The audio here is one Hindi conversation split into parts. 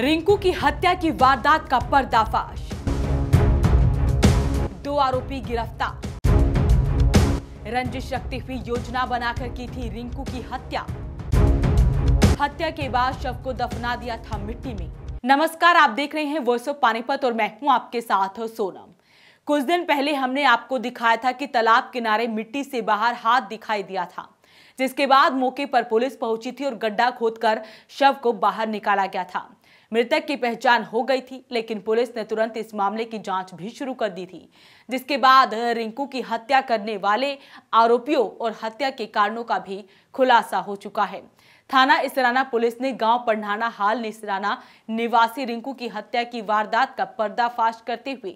रिंकू की हत्या की वारदात का पर्दाफाश दो आरोपी गिरफ्तार रंजिश रखते हुए योजना बनाकर की थी रिंकू की हत्या हत्या के बाद शव को दफना दिया था मिट्टी में नमस्कार आप देख रहे हैं वॉइस ऑफ पानीपत और मैं हूं आपके साथ सोनम कुछ दिन पहले हमने आपको दिखाया था कि तालाब किनारे मिट्टी से बाहर हाथ दिखाई दिया था जिसके बाद मौके पर पुलिस पहुंची थी और गड्ढा खोदकर शव को बाहर निकाला गया था मृतक की पहचान हो गई थी लेकिन पुलिस ने तुरंत इस मामले की जांच भी शुरू कर दी थी जिसके बाद रिंकू की हत्या करने वाले आरोपियों और हत्या के कारणों का भी खुलासा हो चुका है थाना इसराना पुलिस ने गांव पढ़ाना हाल निसराना निवासी रिंकू की हत्या की वारदात का पर्दाफाश करते हुए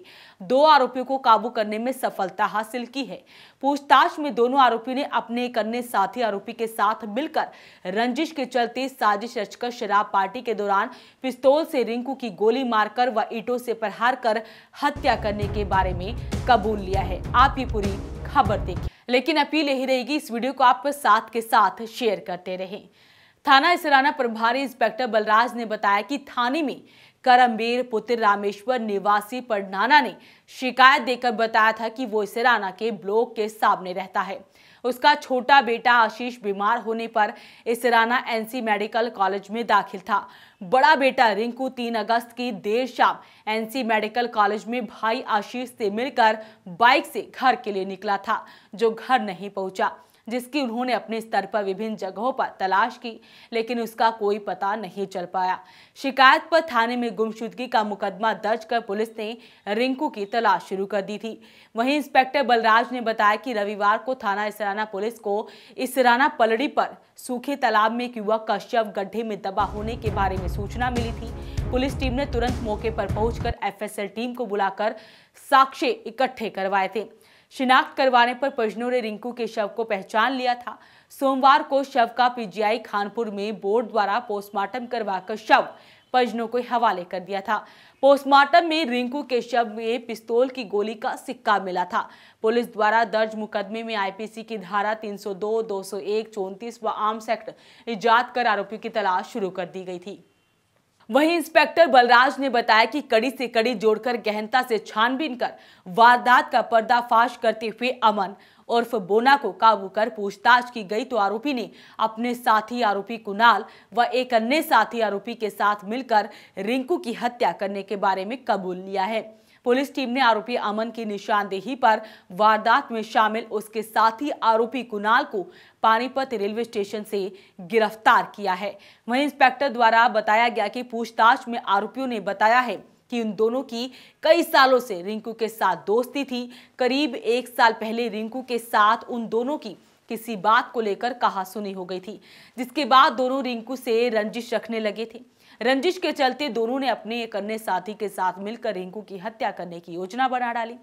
दो आरोपियों को काबू करने में सफलता हासिल की है पूछताछ में दोनों आरोपियों ने अपने एक अन्य साथी आरोपी के साथ मिलकर रंजिश के चलते साजिश रचकर शराब पार्टी के दौरान पिस्तौल से रिंकू की गोली मारकर व ईटों से प्रहार कर हत्या करने के बारे में कबूल लिया है आप ये पूरी खबर देखिए लेकिन अपील यही रहेगी इस वीडियो को आप साथ के साथ शेयर करते रहें थाना इसराना प्रभारी इंस्पेक्टर बलराज ने बताया कि थाने में करमबीर पुत्र रामेश्वर निवासी पडनाना ने शिकायत देकर बताया था कि वो इसराना के ब्लॉक के सामने रहता है उसका छोटा बेटा आशीष बीमार होने पर इसराना एनसी मेडिकल कॉलेज में दाखिल था बड़ा बेटा रिंकू तीन अगस्त की देर शाम एनसी मेडिकल कॉलेज में भाई आशीष से मिलकर बाइक से घर के लिए निकला था जो घर नहीं पहुंचा जिसकी उन्होंने अपने स्तर पर विभिन्न जगहों पर तलाश की लेकिन उसका कोई पता नहीं चल पाया शिकायत पर थाने में गुमशुदगी का मुकदमा दर्ज कर पुलिस ने रिंकू की तलाश शुरू कर दी थी वहीं इंस्पेक्टर बलराज ने बताया कि रविवार को थाना इसराना पुलिस को इसराना पलड़ी पर सूखे तालाब में एक युवक का शव गड्ढे में दबा होने के बारे में सूचना मिली थी पुलिस टीम ने तुरंत मौके पर पहुंचकर एफएसएल टीम को बुलाकर साक्ष्य इकट्ठे करवाए थे शिनाख्त करवाने पर परिजनों ने रिंकू के शव को पहचान लिया था सोमवार को शव का पीजीआई खानपुर में बोर्ड द्वारा पोस्टमार्टम करवाकर शव परिजनों को हवाले कर दिया था पोस्टमार्टम में रिंकू के शव में पिस्तौल की गोली का सिक्का मिला था पुलिस द्वारा दर्ज मुकदमे में आईपीसी की धारा 302, 201, 34 व आर्म्स एक्ट इजाद कर आरोपियों की तलाश शुरू कर दी गई थी वहीं इंस्पेक्टर बलराज ने बताया कि कड़ी से कड़ी जोड़कर गहनता से छानबीन कर वारदात का पर्दाफाश करते हुए अमन उर्फ बोना को काबू कर पूछताछ की गई तो आरोपी ने अपने साथी आरोपी कुनाल व एक अन्य साथी आरोपी के साथ मिलकर रिंकू की हत्या करने के बारे में कबूल लिया है पुलिस टीम ने आरोपी अमन की निशानदेही पर वारदात में शामिल उसके साथी आरोपी कुणाल को पानीपत रेलवे स्टेशन से गिरफ्तार किया है वहीं इंस्पेक्टर द्वारा बताया गया कि पूछताछ में आरोपियों ने बताया है कि उन दोनों की कई सालों से रिंकू के साथ दोस्ती थी करीब एक साल पहले रिंकू के साथ उन दोनों की किसी बात को लेकर कहा सुनी हो गई थी जिसके बाद दोनों रिंकू से रंजिश रखने लगे थे रंजिश के चलते दोनों ने अपने एक अन्य साथी के साथ मिलकर रिंकू की हत्या करने की योजना बना डाली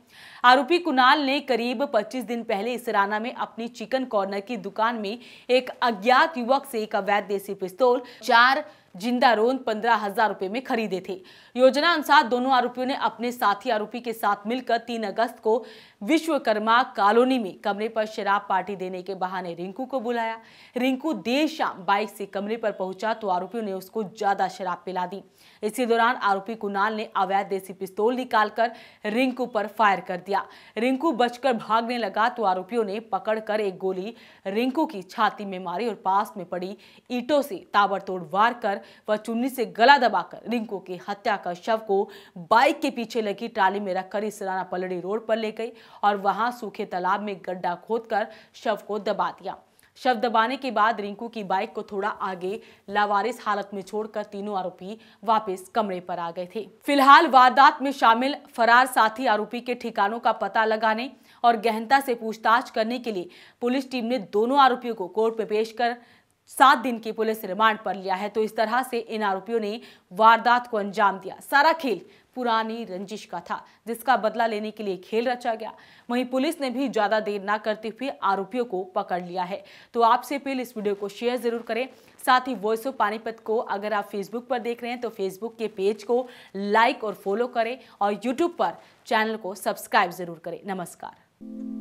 आरोपी कुणाल ने करीब 25 दिन पहले इसराना में अपनी चिकन कॉर्नर की दुकान में एक अज्ञात युवक से एक अवैध देसी पिस्तौल चार जिंदा रोन पंद्रह हजार रुपए में खरीदे थे योजना अनुसार दोनों आरोपियों ने अपने साथी आरोपी के साथ मिलकर तीन अगस्त को विश्वकर्मा कॉलोनी में कमरे पर शराब पार्टी देने के बहाने रिंकू को बुलाया रिंकू देर शाम बाइक से कमरे पर पहुंचा तो आरोपियों ने उसको ज्यादा शराब पिला दी इसी दौरान आरोपी कुणाल ने अवैध देसी पिस्तौल निकालकर रिंकू पर फायर कर दिया रिंकू बचकर भागने लगा तो आरोपियों ने पकड़कर एक गोली रिंकू की छाती में मारी और पास में पड़ी ईटों से ताबड़तोड़ वार कर वह चुन्नी से गला दबाकर रिंकू की हत्या कर शव को बाइक के पीछे लगी ट्राली में रखकर इसराना पलड़ी रोड पर ले गई और वहां सूखे तालाब में गड्ढा खोद शव को दबा दिया शव दबाने के बाद रिंकू की बाइक को थोड़ा आगे लावारिस हालत में छोड़कर तीनों आरोपी वापस कमरे पर आ गए थे फिलहाल वारदात में शामिल फरार साथी आरोपी के ठिकानों का पता लगाने और गहनता से पूछताछ करने के लिए पुलिस टीम ने दोनों आरोपियों को कोर्ट में पेश कर सात दिन की पुलिस रिमांड पर लिया है तो इस तरह से इन आरोपियों ने वारदात को अंजाम दिया सारा खेल पुरानी रंजिश का था जिसका बदला लेने के लिए खेल रचा गया वहीं पुलिस ने भी ज़्यादा देर ना करते हुए आरोपियों को पकड़ लिया है तो आपसे अपील इस वीडियो को शेयर ज़रूर करें साथ ही वॉइस ऑफ पानीपत को अगर आप फेसबुक पर देख रहे हैं तो फेसबुक के पेज को लाइक और फॉलो करें और यूट्यूब पर चैनल को सब्सक्राइब ज़रूर करें नमस्कार